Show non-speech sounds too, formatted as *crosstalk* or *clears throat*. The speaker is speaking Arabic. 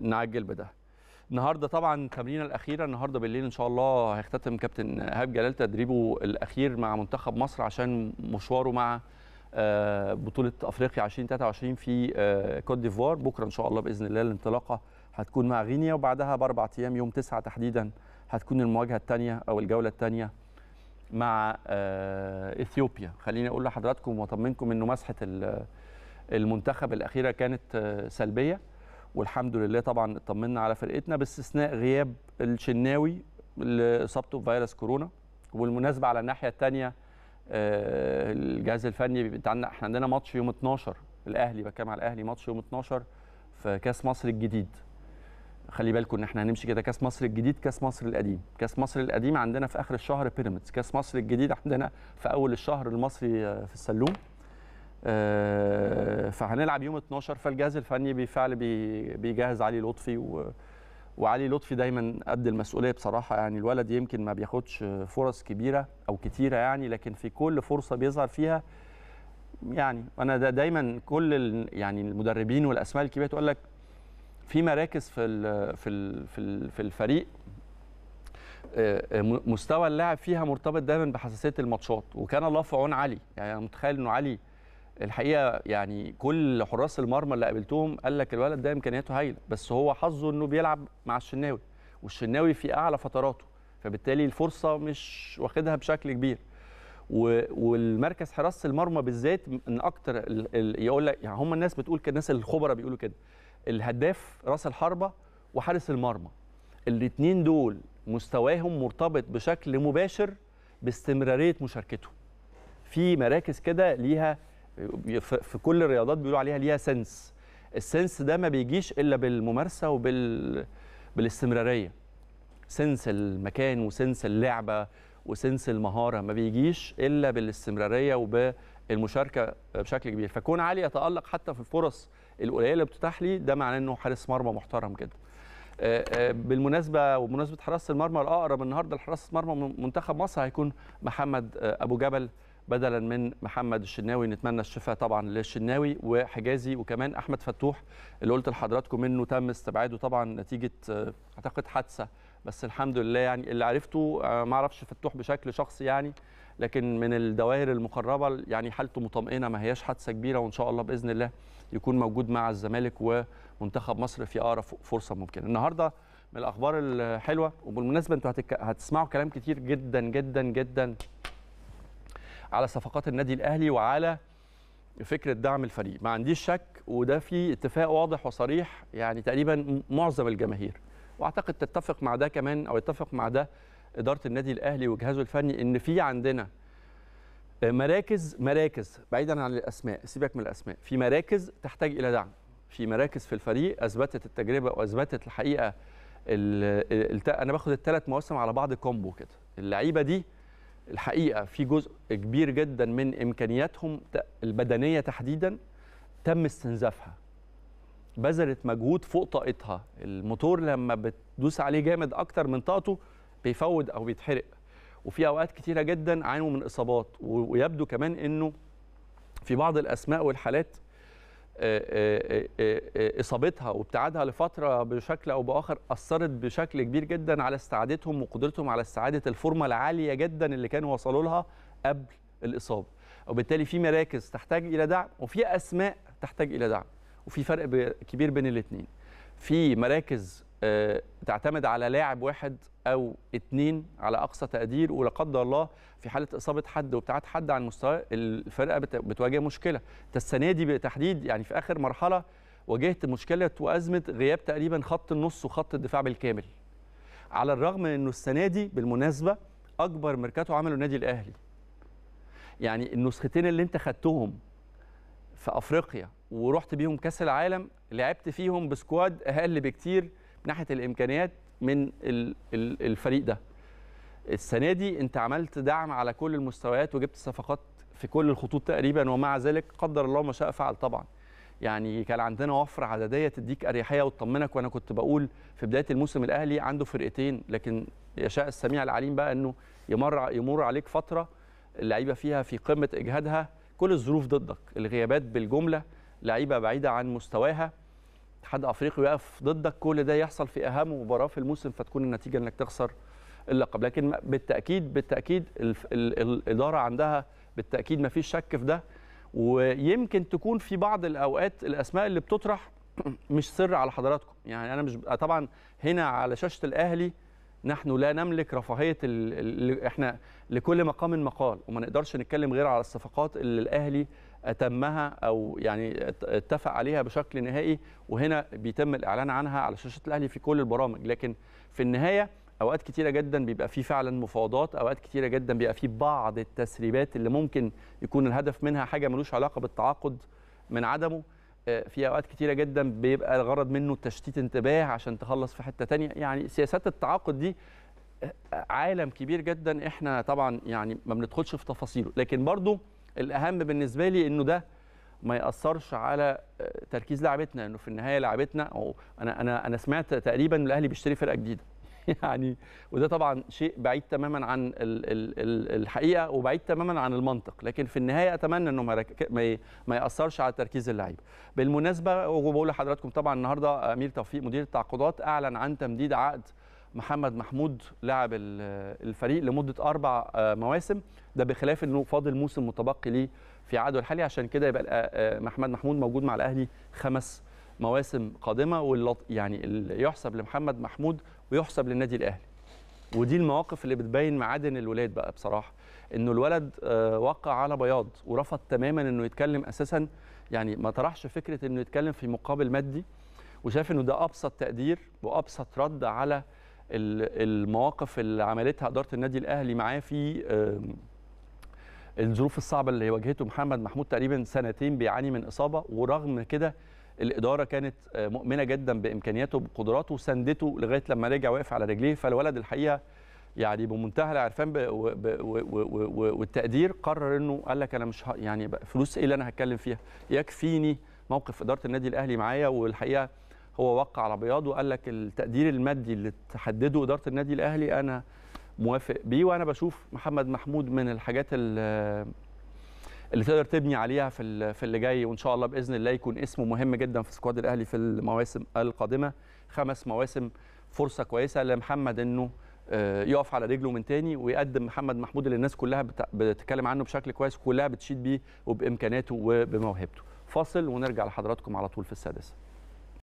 نعجل بده النهارده طبعا تمرينه الاخيره النهارده بالليل ان شاء الله هيختتم كابتن ايهاب جلال تدريبه الاخير مع منتخب مصر عشان مشواره مع آه، بطوله افريقيا 2023 في آه، كوت ديفوار بكره ان شاء الله باذن الله الانطلاقه هتكون مع غينيا وبعدها باربع ايام يوم 9 تحديدا هتكون المواجهه الثانيه او الجوله الثانيه مع آه، اثيوبيا خليني اقول لحضراتكم واطمنكم انه مسحه المنتخب الاخيره كانت سلبيه والحمد لله طبعا اطمنا على فرقتنا باستثناء غياب الشناوي اللي اصابته بفيروس كورونا والمناسبه على الناحيه الثانيه آه، الجهاز الفني بتاعنا احنا عندنا ماتش يوم 12 الاهلي بتكلم على الاهلي ماتش يوم 12 في كاس مصر الجديد خلي بالكم ان احنا هنمشي كده كاس مصر الجديد كاس مصر القديم كاس مصر القديم عندنا في اخر الشهر بيراميدز كاس مصر الجديد عندنا في اول الشهر المصري آه، في السلوم آه، فهنلعب يوم 12 فالجهاز الفني بالفعل بيجهز علي لطفي و وعلي لطفي دايما قد المسؤوليه بصراحه يعني الولد يمكن ما بياخدش فرص كبيره او كتيره يعني لكن في كل فرصه بيظهر فيها يعني انا دا دايما كل يعني المدربين والاسماء الكبيره تقول لك في مراكز في ال في ال في, ال في الفريق آه، آه، مستوى اللاعب فيها مرتبط دايما بحساسيه الماتشات وكان الله في عون علي يعني انا متخيل انه علي الحقيقه يعني كل حراس المرمى اللي قابلتهم قال لك الولد ده امكانياته هايله بس هو حظه انه بيلعب مع الشناوي والشناوي في اعلى فتراته فبالتالي الفرصه مش واخدها بشكل كبير والمركز حراسه المرمى بالذات من اكتر يقول لك يعني هم الناس بتقول كده الناس الخبراء بيقولوا كده الهداف راس الحربه وحارس المرمى الاثنين دول مستواهم مرتبط بشكل مباشر باستمراريه مشاركته في مراكز كده ليها في كل الرياضات بيقولوا عليها ليها سنس السنس ده ما بيجيش الا بالممارسه وبال بالاستمراريه سنس المكان وسنس اللعبه وسنس المهاره ما بيجيش الا بالاستمراريه وبالمشاركه بشكل كبير فكون علي يتالق حتى في الفرص القليله اللي بتتاح لي ده معناه انه حارس مرمى محترم جدا آه، آه، بالمناسبه وبمناسبه حراسه المرمى الاقرب النهارده لحراسه مرمى منتخب مصر هيكون محمد آه، ابو جبل بدلا من محمد الشناوي نتمنى الشفاء طبعا للشناوي وحجازي وكمان احمد فتوح اللي قلت لحضراتكم منه تم استبعاده طبعا نتيجه آه، اعتقد حادثه بس الحمد لله يعني اللي عرفته آه، ما اعرفش فتوح بشكل شخصي يعني لكن من الدوائر المقربه يعني حالته مطمئنه ما هياش حادثه كبيره وان شاء الله باذن الله يكون موجود مع الزمالك ومنتخب مصر في اقرب فرصه ممكنه النهارده من الاخبار الحلوه وبالمناسبه انتوا هتسمعوا كلام كتير جدا جدا جدا على صفقات النادي الاهلي وعلى فكره دعم الفريق ما عنديش شك وده في اتفاق واضح وصريح يعني تقريبا معظم الجماهير واعتقد تتفق مع ده كمان او يتفق مع ده اداره النادي الاهلي وجهازه الفني ان في عندنا مراكز مراكز بعيدا عن الاسماء سيبك من الاسماء في مراكز تحتاج الى دعم في مراكز في الفريق اثبتت التجربه واثبتت الحقيقه انا باخد الثلاث مواسم على بعض كومبو كده اللعيبه دي الحقيقه في جزء كبير جدا من امكانياتهم البدنيه تحديدا تم استنزافها بذلت مجهود فوق طاقتها الموتور لما بتدوس عليه جامد اكتر من طاقته بيفوت او بيتحرق وفي اوقات كتيره جدا عانوا من اصابات ويبدو كمان انه في بعض الاسماء والحالات آه، آه، آه، اصابتها وابتعادها لفتره بشكل او باخر اثرت بشكل كبير جدا على استعادتهم وقدرتهم على استعاده الفورمه العاليه جدا اللي كانوا وصلوا لها قبل الاصابه وبالتالي في مراكز تحتاج الى دعم وفي اسماء تحتاج الى دعم وفي فرق كبير بين الاثنين في مراكز آه، تعتمد على لاعب واحد او اتنين على اقصى تقدير ولا قدر الله في حاله اصابه حد وابتعاد حد عن مستوى الفرقه بتواجه مشكله انت السنه دي بالتحديد يعني في اخر مرحله واجهت مشكله وازمه غياب تقريبا خط النص وخط الدفاع بالكامل على الرغم انه السنه دي بالمناسبه اكبر ميركاتو عمله النادي الاهلي يعني النسختين اللي انت خدتهم في افريقيا ورحت بيهم كاس العالم لعبت فيهم بسكواد اقل بكتير ناحيه الامكانيات من الفريق ده السنه دي انت عملت دعم على كل المستويات وجبت صفقات في كل الخطوط تقريبا ومع ذلك قدر الله ما شاء فعل طبعا يعني كان عندنا وفره عدديه تديك اريحيه وتطمنك وانا كنت بقول في بدايه الموسم الاهلي عنده فرقتين لكن يشاء السميع العليم بقى انه يمر يمر عليك فتره اللعيبه فيها في قمه اجهادها كل الظروف ضدك الغيابات بالجمله لعيبه بعيده عن مستواها اتحاد افريقي ويقف ضدك كل ده يحصل في اهم مباراه في الموسم فتكون النتيجه انك تخسر اللقب لكن بالتاكيد بالتاكيد الاداره عندها بالتاكيد ما فيش شك في ده ويمكن تكون في بعض الاوقات الاسماء اللي بتطرح *clears throat* مش سر على حضراتكم يعني انا مش طبعا هنا على شاشه الاهلي نحن لا نملك رفاهيه احنا لكل مقام مقال وما نقدرش نتكلم غير على الصفقات اللي الاهلي اتمها او يعني اتفق عليها بشكل نهائي وهنا بيتم الاعلان عنها على شاشه الاهلي في كل البرامج لكن في النهايه اوقات كتيره جدا بيبقى في فعلا مفاوضات اوقات كتيره جدا بيبقى في بعض التسريبات اللي ممكن يكون الهدف منها حاجه ملوش علاقه بالتعاقد من عدمه في اوقات كتيره جدا بيبقى الغرض منه تشتيت انتباه عشان تخلص في حته تانية يعني سياسات التعاقد دي آه، عالم كبير جدا احنا طبعا يعني ما بندخلش في تفاصيله لكن برضو الاهم بالنسبه لي انه ده ما ياثرش على آه، تركيز لعبتنا انه في النهايه لعبتنا او انا انا انا سمعت تقريبا الاهلي بيشتري فرقه جديده *laughs* يعني وده طبعا شيء بعيد تماما عن الحقيقه وبعيد تماما عن المنطق لكن في النهايه اتمنى انه ما ياثرش على تركيز اللعيبه بالمناسبه وبقول لحضراتكم طبعا النهارده امير توفيق مدير التعاقدات اعلن عن تمديد عقد محمد محمود لاعب الفريق لمده اربع آه، مواسم ده بخلاف انه فاضل موسم متبقي ليه في عقده الحالي عشان كده يبقى آه، آه، محمد محمود موجود مع الاهلي خمس مواسم قادمه واللط... يعني يحسب لمحمد محمود ويحسب للنادي الاهلي ودي المواقف اللي بتبين معادن الولاد بقى بصراحه انه الولد آه، وقع على بياض ورفض تماما انه يتكلم اساسا يعني ما طرحش فكره انه يتكلم في مقابل مادي وشاف انه ده ابسط تقدير وابسط رد على المواقف اللي عملتها اداره النادي الاهلي معاه في الظروف الصعبه اللي واجهته محمد محمود تقريبا سنتين بيعاني من اصابه ورغم كده الاداره كانت آه، مؤمنه جدا بامكانياته بقدراته وسندته لغايه لما رجع واقف على رجليه فالولد الحقيقه يعني بمنتهى العرفان والتقدير قرر انه قال لك انا مش يعني فلوس ايه اللي انا هتكلم فيها يكفيني موقف اداره النادي الاهلي معايا والحقيقه هو وقع على بياض وقال لك التقدير المادي اللي تحدده اداره النادي الاهلي انا موافق بيه وانا بشوف محمد محمود من الحاجات اللي اللي تقدر تبني عليها في في اللي جاي وان شاء الله باذن الله يكون اسمه مهم جدا في سكواد الاهلي في المواسم القادمه خمس مواسم فرصه كويسه لمحمد انه آه، يقف على رجله من تاني ويقدم محمد محمود اللي الناس كلها بتتكلم عنه بشكل كويس كلها بتشيد بيه وبامكاناته وبموهبته فاصل ونرجع لحضراتكم على طول في السادسه